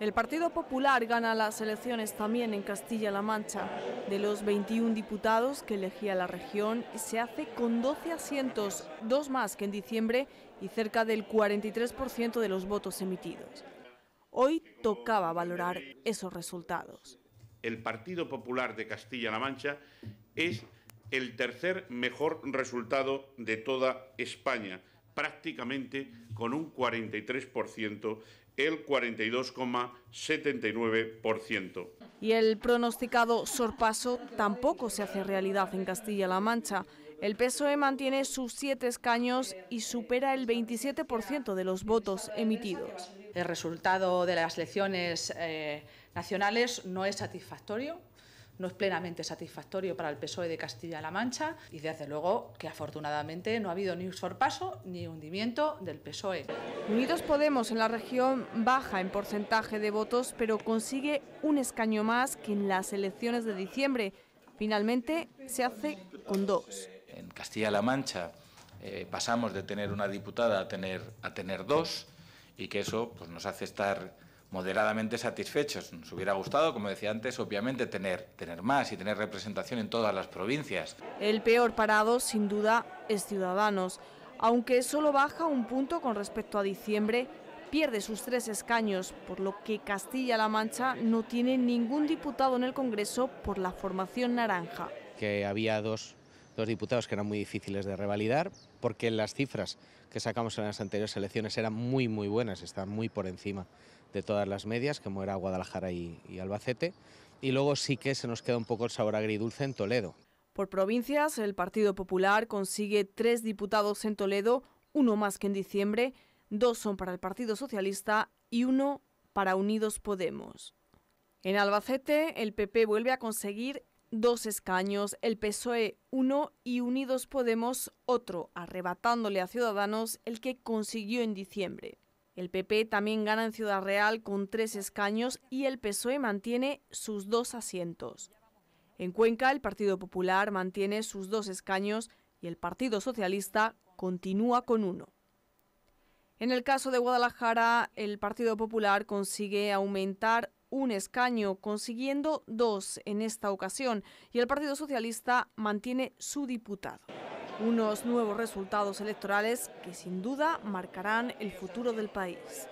El Partido Popular gana las elecciones también en Castilla-La Mancha. De los 21 diputados que elegía la región, se hace con 12 asientos, dos más que en diciembre y cerca del 43% de los votos emitidos. Hoy tocaba valorar esos resultados. El Partido Popular de Castilla-La Mancha es el tercer mejor resultado de toda España prácticamente con un 43%, el 42,79%. Y el pronosticado sorpaso tampoco se hace realidad en Castilla-La Mancha. El PSOE mantiene sus siete escaños y supera el 27% de los votos emitidos. El resultado de las elecciones eh, nacionales no es satisfactorio no es plenamente satisfactorio para el PSOE de Castilla-La Mancha y desde luego que afortunadamente no ha habido ni un sorpaso ni hundimiento del PSOE. Unidos Podemos en la región baja en porcentaje de votos, pero consigue un escaño más que en las elecciones de diciembre. Finalmente se hace con dos. En Castilla-La Mancha eh, pasamos de tener una diputada a tener, a tener dos y que eso pues, nos hace estar moderadamente satisfechos. Nos hubiera gustado, como decía antes, obviamente tener, tener más y tener representación en todas las provincias. El peor parado, sin duda, es Ciudadanos. Aunque solo baja un punto con respecto a diciembre, pierde sus tres escaños, por lo que Castilla-La Mancha no tiene ningún diputado en el Congreso por la formación naranja. Que había dos dos diputados que eran muy difíciles de revalidar, porque las cifras que sacamos en las anteriores elecciones eran muy, muy buenas, están muy por encima de todas las medias, como era Guadalajara y, y Albacete. Y luego sí que se nos queda un poco el sabor agridulce en Toledo. Por provincias, el Partido Popular consigue tres diputados en Toledo, uno más que en diciembre, dos son para el Partido Socialista y uno para Unidos Podemos. En Albacete, el PP vuelve a conseguir dos escaños, el PSOE uno y Unidos Podemos otro, arrebatándole a Ciudadanos el que consiguió en diciembre. El PP también gana en Ciudad Real con tres escaños y el PSOE mantiene sus dos asientos. En Cuenca, el Partido Popular mantiene sus dos escaños y el Partido Socialista continúa con uno. En el caso de Guadalajara, el Partido Popular consigue aumentar un escaño, consiguiendo dos en esta ocasión, y el Partido Socialista mantiene su diputado. Unos nuevos resultados electorales que sin duda marcarán el futuro del país.